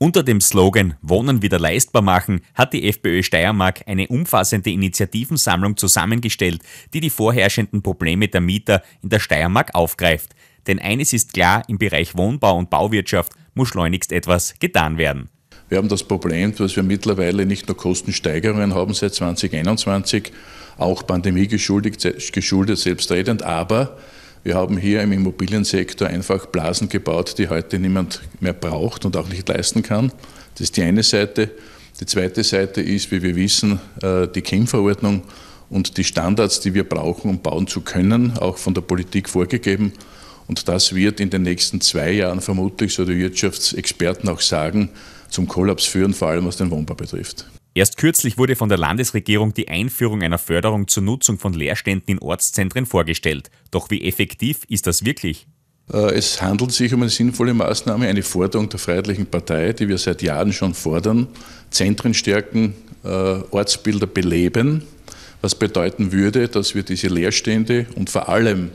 Unter dem Slogan Wohnen wieder leistbar machen hat die FPÖ Steiermark eine umfassende Initiativensammlung zusammengestellt, die die vorherrschenden Probleme der Mieter in der Steiermark aufgreift. Denn eines ist klar, im Bereich Wohnbau und Bauwirtschaft muss schleunigst etwas getan werden. Wir haben das Problem, dass wir mittlerweile nicht nur Kostensteigerungen haben seit 2021, auch pandemiegeschuldet, geschuldet selbstredend, aber wir haben hier im Immobiliensektor einfach Blasen gebaut, die heute niemand mehr braucht und auch nicht leisten kann. Das ist die eine Seite. Die zweite Seite ist, wie wir wissen, äh, die Chemverordnung und die Standards, die wir brauchen, um bauen zu können, auch von der Politik vorgegeben. Und das wird in den nächsten zwei Jahren vermutlich, so die Wirtschaftsexperten auch sagen, zum Kollaps führen, vor allem was den Wohnbau betrifft. Erst kürzlich wurde von der Landesregierung die Einführung einer Förderung zur Nutzung von Leerständen in Ortszentren vorgestellt. Doch wie effektiv ist das wirklich? Äh, es handelt sich um eine sinnvolle Maßnahme, eine Forderung der Freiheitlichen Partei, die wir seit Jahren schon fordern. Zentren stärken, äh, Ortsbilder beleben, was bedeuten würde, dass wir diese Leerstände und vor allem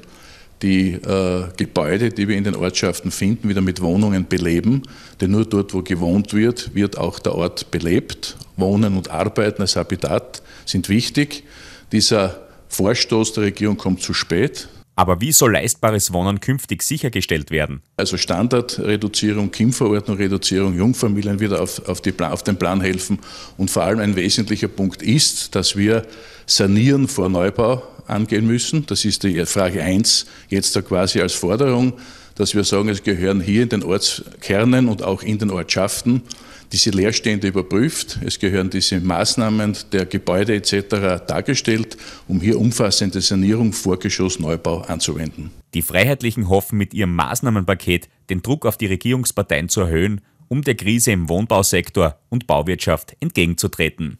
die äh, Gebäude, die wir in den Ortschaften finden, wieder mit Wohnungen beleben. Denn nur dort, wo gewohnt wird, wird auch der Ort belebt. Wohnen und Arbeiten als Habitat sind wichtig. Dieser Vorstoß der Regierung kommt zu spät. Aber wie soll leistbares Wohnen künftig sichergestellt werden? Also Standardreduzierung, KIM-Verordnung, Reduzierung, Jungfamilien wieder auf, auf, die, auf, den Plan helfen. Und vor allem ein wesentlicher Punkt ist, dass wir sanieren vor Neubau angehen müssen. Das ist die Frage 1 jetzt da quasi als Forderung, dass wir sagen, es gehören hier in den Ortskernen und auch in den Ortschaften diese Leerstände überprüft. Es gehören diese Maßnahmen der Gebäude etc. dargestellt, um hier umfassende Sanierung, Vorgeschoss, Neubau anzuwenden. Die Freiheitlichen hoffen mit ihrem Maßnahmenpaket den Druck auf die Regierungsparteien zu erhöhen, um der Krise im Wohnbausektor und Bauwirtschaft entgegenzutreten.